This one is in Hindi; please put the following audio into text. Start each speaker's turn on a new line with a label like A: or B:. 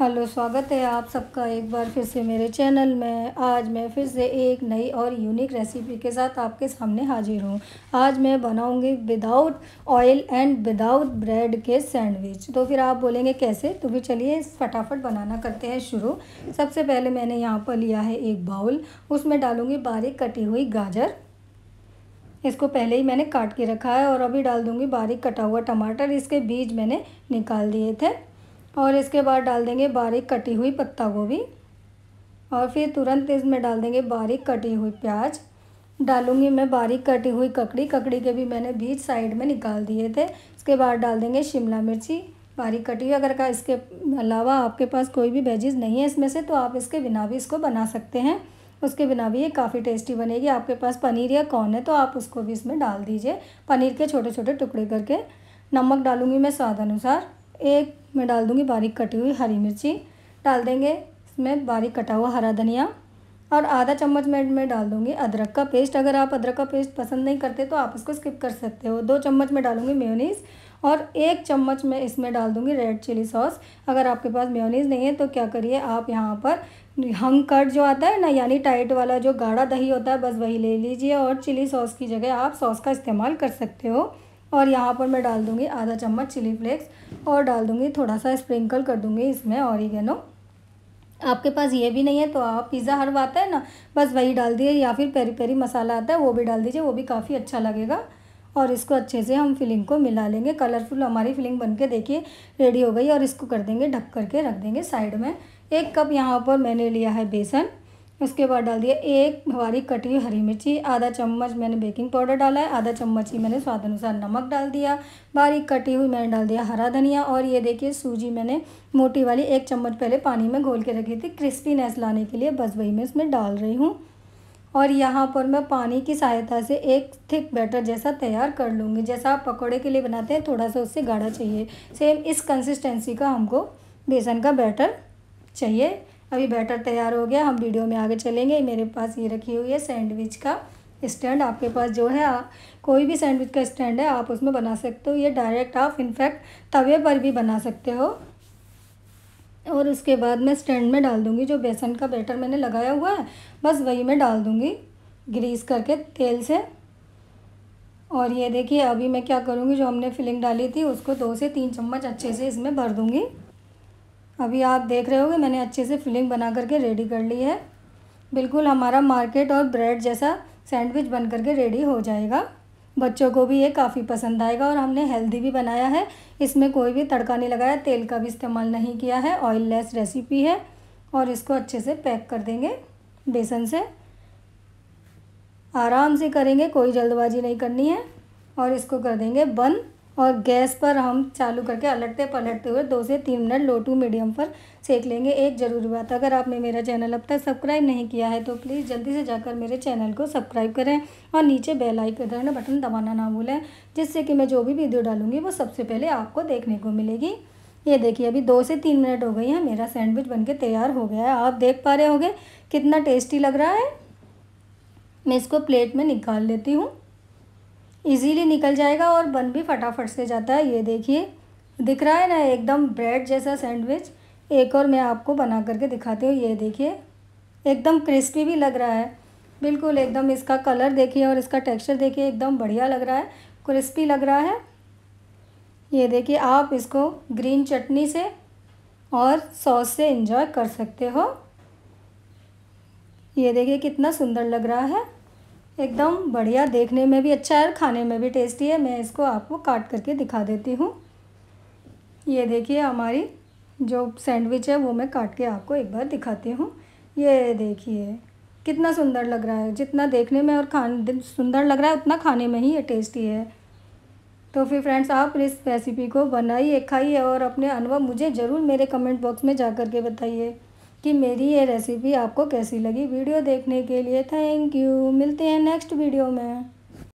A: हेलो स्वागत है आप सबका एक बार फिर से मेरे चैनल में आज मैं फिर से एक नई और यूनिक रेसिपी के साथ आपके सामने हाजिर हूँ आज मैं बनाऊँगी without oil and without bread के सैंडविच तो फिर आप बोलेंगे कैसे तो फिर चलिए फटाफट बनाना करते हैं शुरू सबसे पहले मैंने यहाँ पर लिया है एक बाउल उसमें डालूँगी बारीक कटी हुई गाजर इसको पहले ही मैंने काट के रखा है और अभी डाल दूँगी बारीक कटा हुआ टमाटर इसके बीज मैंने निकाल दिए थे और इसके बाद डाल देंगे बारीक कटी हुई पत्ता गोभी और फिर तुरंत इसमें डाल देंगे बारीक कटी हुई प्याज डालूंगी मैं बारीक कटी हुई ककड़ी ककड़ी के भी मैंने बीच साइड में निकाल दिए थे इसके बाद डाल देंगे शिमला मिर्ची बारीक कटी हुई अगर का इसके अलावा आपके पास कोई भी वेजेज नहीं है इसमें से तो आप इसके बिना भी इसको बना सकते हैं उसके बिना भी ये काफ़ी टेस्टी बनेगी आपके पास पनीर या कौन है तो आप उसको भी इसमें डाल दीजिए पनीर के छोटे छोटे टुकड़े करके नमक डालूंगी मैं स्वाद अनुसार एक मैं डाल दूँगी बारीक कटी हुई हरी मिर्ची डाल देंगे इसमें बारीक कटा हुआ हरा धनिया और आधा चम्मच मैं मैं डाल दूँगी अदरक का पेस्ट अगर आप अदरक का पेस्ट पसंद नहीं करते तो आप इसको स्किप कर सकते हो दो चम्मच मैं डालूँगी मेयोनीज़ और एक चम्मच मैं इसमें डाल दूँगी रेड चिली सॉस अगर आपके पास मेयोनीज़ नहीं है तो क्या करिए आप यहाँ पर हंग कट जो आता है ना यानी टाइट वाला जो गाढ़ा दही होता है बस वही ले लीजिए और चिली सॉस की जगह आप सॉस का इस्तेमाल कर सकते हो और यहाँ पर मैं डाल दूँगी आधा चम्मच चिली फ्लेक्स और डाल दूँगी थोड़ा सा स्प्रिंकल कर दूँगी इसमें और आपके पास ये भी नहीं है तो आप पिज़्ज़ा हर आता है ना बस वही डाल दिए या फिर पेरी पेरी मसाला आता है वो भी डाल दीजिए वो भी काफ़ी अच्छा लगेगा और इसको अच्छे से हम फिलिंग को मिला लेंगे कलरफुल हमारी फिलिंग बन के देखिए रेडी हो गई और इसको कर देंगे ढक करके रख देंगे साइड में एक कप यहाँ पर मैंने लिया है बेसन उसके बाद डाल दिया एक हमारी कटी हुई हरी मिर्ची आधा चम्मच मैंने बेकिंग पाउडर डाला है आधा चम्मच ही मैंने स्वाद अनुसार नमक डाल दिया बारीक कटी हुई मैंने डाल दिया हरा धनिया और ये देखिए सूजी मैंने मोटी वाली एक चम्मच पहले पानी में घोल के रखी थी क्रिस्पीनेस लाने के लिए बस वही मैं इसमें डाल रही हूँ और यहाँ पर मैं पानी की सहायता से एक थिक बैटर जैसा तैयार कर लूँगी जैसा आप पकौड़े के लिए बनाते हैं थोड़ा सा उससे गाढ़ा चाहिए सेम इस कंसिस्टेंसी का हमको बेसन का बैटर चाहिए अभी बैटर तैयार हो गया हम वीडियो में आगे चलेंगे मेरे पास ये रखी हुई है सैंडविच का स्टैंड आपके पास जो है कोई भी सैंडविच का स्टैंड है आप उसमें बना सकते हो ये डायरेक्ट आप इनफैक्ट तवे पर भी बना सकते हो और उसके बाद मैं स्टैंड में डाल दूँगी जो बेसन का बैटर मैंने लगाया हुआ है बस वही मैं डाल दूँगी ग्रीस करके तेल से और ये देखिए अभी मैं क्या करूँगी जो हमने फिलिंग डाली थी उसको दो से तीन चम्मच अच्छे से इसमें भर दूँगी अभी आप देख रहे होगे मैंने अच्छे से फिलिंग बना करके रेडी कर ली है बिल्कुल हमारा मार्केट और ब्रेड जैसा सैंडविच बन करके रेडी हो जाएगा बच्चों को भी ये काफ़ी पसंद आएगा और हमने हेल्दी भी बनाया है इसमें कोई भी तड़का नहीं लगाया तेल का भी इस्तेमाल नहीं किया है ऑयल लेस रेसिपी है और इसको अच्छे से पैक कर देंगे बेसन से आराम से करेंगे कोई जल्दबाजी नहीं करनी है और इसको कर देंगे बंद और गैस पर हम चालू करके अलटते पलटते हुए दो से तीन मिनट लो टू मीडियम पर सेक लेंगे एक ज़रूरी बात अगर आपने मेरा चैनल अब तक सब्सक्राइब नहीं किया है तो प्लीज़ जल्दी से जाकर मेरे चैनल को सब्सक्राइब करें और नीचे बेल आइकन बटन दबाना ना भूलें जिससे कि मैं जो भी वीडियो डालूंगी वो सबसे पहले आपको देखने को मिलेगी ये देखिए अभी दो से तीन मिनट हो गई है मेरा सैंडविच के तैयार हो गया है आप देख पा रहे होंगे कितना टेस्टी लग रहा है मैं इसको प्लेट में निकाल लेती हूँ इजीली निकल जाएगा और बन भी फटाफट से जाता है ये देखिए दिख रहा है ना एकदम ब्रेड जैसा सैंडविच एक और मैं आपको बना करके दिखाती हूँ ये देखिए एकदम क्रिस्पी भी लग रहा है बिल्कुल एकदम इसका कलर देखिए और इसका टेक्सचर देखिए एकदम बढ़िया लग रहा है क्रिस्पी लग रहा है ये देखिए आप इसको ग्रीन चटनी से और सॉस से इंजॉय कर सकते हो ये देखिए कितना सुंदर लग रहा है एकदम बढ़िया देखने में भी अच्छा है और खाने में भी टेस्टी है मैं इसको आपको काट करके दिखा देती हूँ ये देखिए हमारी जो सैंडविच है वो मैं काट के आपको एक बार दिखाती हूँ ये देखिए कितना सुंदर लग रहा है जितना देखने में और खाने सुंदर लग रहा है उतना खाने में ही ये टेस्टी है तो फिर फ्रेंड्स आप इस रेसिपी को बनाइए खाइए और अपने अनुभव मुझे ज़रूर मेरे कमेंट बॉक्स में जा के बताइए कि मेरी ये रेसिपी आपको कैसी लगी वीडियो देखने के लिए थैंक यू मिलते हैं नेक्स्ट वीडियो में